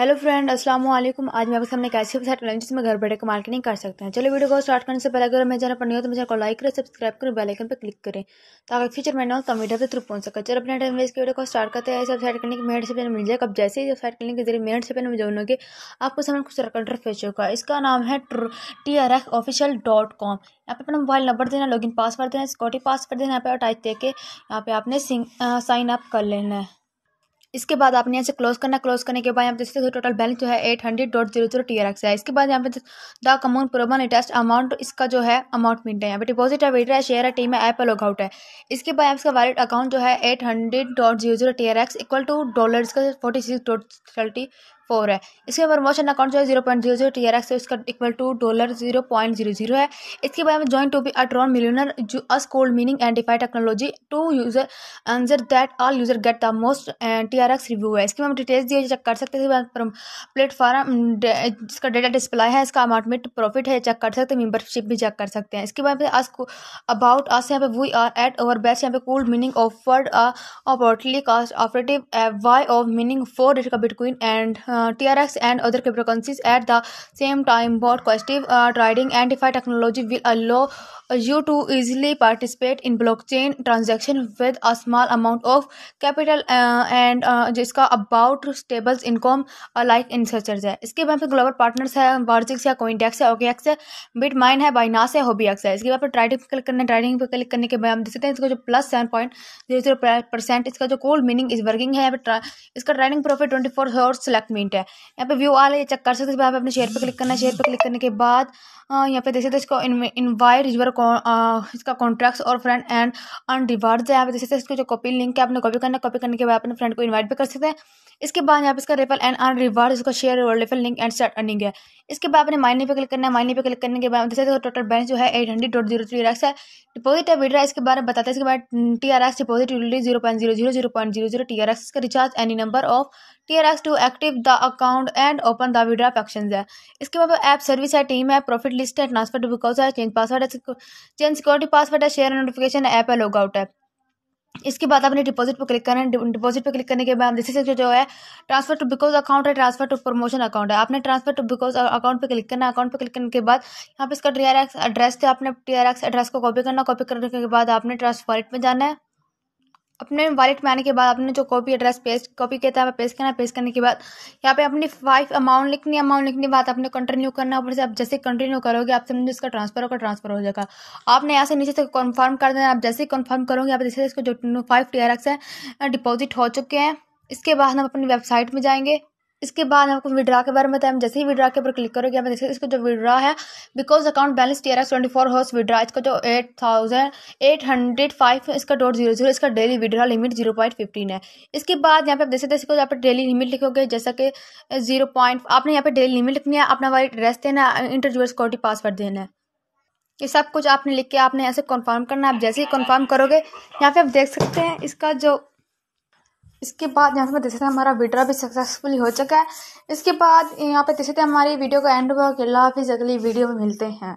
Hello friend अस्सलाम वालेकुम आज मैं आपके सामने कैसे साइट लॉन्च जिसमें घर बैठे कमाल मार्केटिंग कर सकते हैं चलो वीडियो को स्टार्ट करने से पहले अगर मैं जाना पढ़ने हो तो मेरे को लाइक करें सब्सक्राइब करें बेल आइकन पर क्लिक करें ताकि फ्यूचर में ना कम वीडियो के थ्रू पहुंच सका चलो अपने टाइम वेस्ट वीडियो को स्टार्ट करते हैं साइट करने की मेहनत से पेन मिल जाएगा अब जैसे ही साइट करने के जरिए मेहनत से पहले मुझे उन्होंने आपको सामने कुछ कंटर फेस होगा इसका नाम है T R F official dot com यहाँ पर अपना मोबाइल नंबर देना लॉगिन पासवर्ड देना सिक्योरिटी पासवर्ड देना यहाँ पे टाइप दे के यहाँ पे आपने साइन अप कर लेना है इसके बाद आपने यहाँ से क्लोज करना क्लोज करने के बाद यहाँ पे देखते टोटल बैलेंस जो है eight hundred dot zero zero T R X है इसके बाद यहाँ पे the amount promotion test amount इसका जो है अमाउंट मिलता है यहाँ पे डिपॉजिट है वेटर है शेयर है टीम है ऐप है आउट है इसके बाद इसका वैलेट अकाउंट जो है eight hundred dot zero zero T R X equal to dollar इसका forty six dot thirty four है इसके प्रमोशन अकाउंट जो है zero point zero zero T R X इसका equal to dollar zero point zero zero है इसके बाद में joint to be a Tron millionaire जो us cloud mining and DeFi technology to user answer that all user get the most T R x review है इसकी हम details दिए check कर सकते हैं प्लेटफॉर्म इसका डेटा डिस्प्ले है इसका अमाउंट में प्रॉफिट है चेक कर सकते हैं मेम्बरशिप भी चेक कर सकते हैं इसके बाद अस अबाउट अस यहाँ पे we are at over best यहाँ पे cloud mining offered apparently cost operative way of mining for date का Bitcoin and Uh, TRX and other cryptocurrencies at the same time. Broadcastive uh, trading and DeFi technology will allow you to easily participate in blockchain transaction with a small amount of capital uh, and uh, जिसका about stables income like insurers है इसके बाद पे global partners है वार्जिक्स है Coindex है OKEx है bit mine है बाइनास है होबी एक्स है इसके बाद पर ट्रेडिंग क्लिक करने ट्राइडिंग पर क्लिक करने के बाद हम देख सकते हैं इसका जो plus seven point zero zero percent इसका जो कोल्ड मीनिंग इज वर्किंग है इसका trading profit twenty four hours select mean point है यहाँ पे व्यू ऑल ये चेक कर सकते हैं यहाँ पे अपने शेयर पे क्लिक करना है शेयर पे क्लिक करने के बाद यहाँ पे देख सकते हैं इसको इनवाइट यूजर इसका कॉन्ट्रैक्ट और फ्रेंड एंड अन रिवार्ड है यहाँ पे देख सकते हैं इसको जो कॉपी लिंक है आपने कॉपी करना कॉपी करने के बाद अपने फ्रेंड को इन्वाइट भी कर सकते हैं इसके बाद यहाँ पे इसका रेफल एंड अन रिवार्ड इसका शेयर और refer link and start earning है इसके बाद अपने माइनी पे क्लिक करना है माइनी पे क्लिक करने के बाद देख सकते टोटल बैलेंस जो है eight hundred dot zero three TRX है डिपोजिट है विड्रा इसके बारे में बताते हैं इसके बाद T R X deposit zero point zero zero zero point zero zero T R X का recharge any number of T R X to active the account and open the withdraw options है इसके बाद app service है team है profit list है transfer to because है change password है change security password है शेयर नोटिफिकेशन ऐप है लॉग आउट है इसके बाद आपने डिपॉजिट पर क्लिक करना है डिपॉजिट पर क्लिक करने के बाद जैसे जो है ट्रांसफर टू बिकॉज अकाउंट है ट्रांसफर टू प्रमोशन अकाउंट है आपने ट्रांसफर टू बिकॉज अकाउंट पर क्लिक करना है अकाउंट पर क्लिक करने के बाद यहाँ पे इसका टी एड्रेस था आपने टी एड्रेस को कॉपी करना कॉपी करने के बाद आपने ट्रांसफर में जाना है अपने वॉलेट में आने के बाद आपने जो कॉपी एड्रेस पेस्ट कॉपी कहता है पेस्ट करना पेस्ट करने के बाद यहाँ पे अपनी फाइव अमाउंट लिखनी अमाउंट लिखने के बाद आपने कंटिन्यू करना ऊपर से आप जैसे कंटिन्यू करोगे आप समझे इसका ट्रांसफर होगा ट्रांसफर हो जाएगा आपने यहाँ से नीचे से कन्फर्म कर देना आप जैसे कन्फर्म करोगे आप जैसे इसको जो फाइव टी आर है डिपॉजिट हो चुके हैं इसके बाद हम अपनी वेबसाइट में जाएंगे इसके बाद आपको विड्रा के बारे में बताया जैसे ही विड्रा के ऊपर क्लिक करोगे आप देखिए इसका जो विड्रा है because account balance T R X twenty four hours withdraw इसका जो eight thousand eight hundred five इसका डॉट जीरो जीरो इसका daily withdraw limit zero point fifteen है इसके बाद यहाँ पे आप देख सकते हैं इसको यहाँ पर डेली लिमिट लिखोगे जैसा कि जीरो पॉइंट आपने यहाँ पे डेली लिमिट लिखनी है अपना वाइट एड्रेस देना है इंटरव्यू सिक्योरिटी पासवर्ड देना है ये सब कुछ आपने लिख के आपने ऐसे कन्फर्म करना है आप जैसे ही कन्फर्म करोगे यहाँ पे आप देख सकते हैं इसका जो इसके बाद यहाँ पर हैं हमारा विड्रा भी सक्सेसफुली हो चुका है इसके बाद यहाँ पर हैं हमारी वीडियो का एंड हुआ अल्लाह हाफिज़ अगली वीडियो में मिलते हैं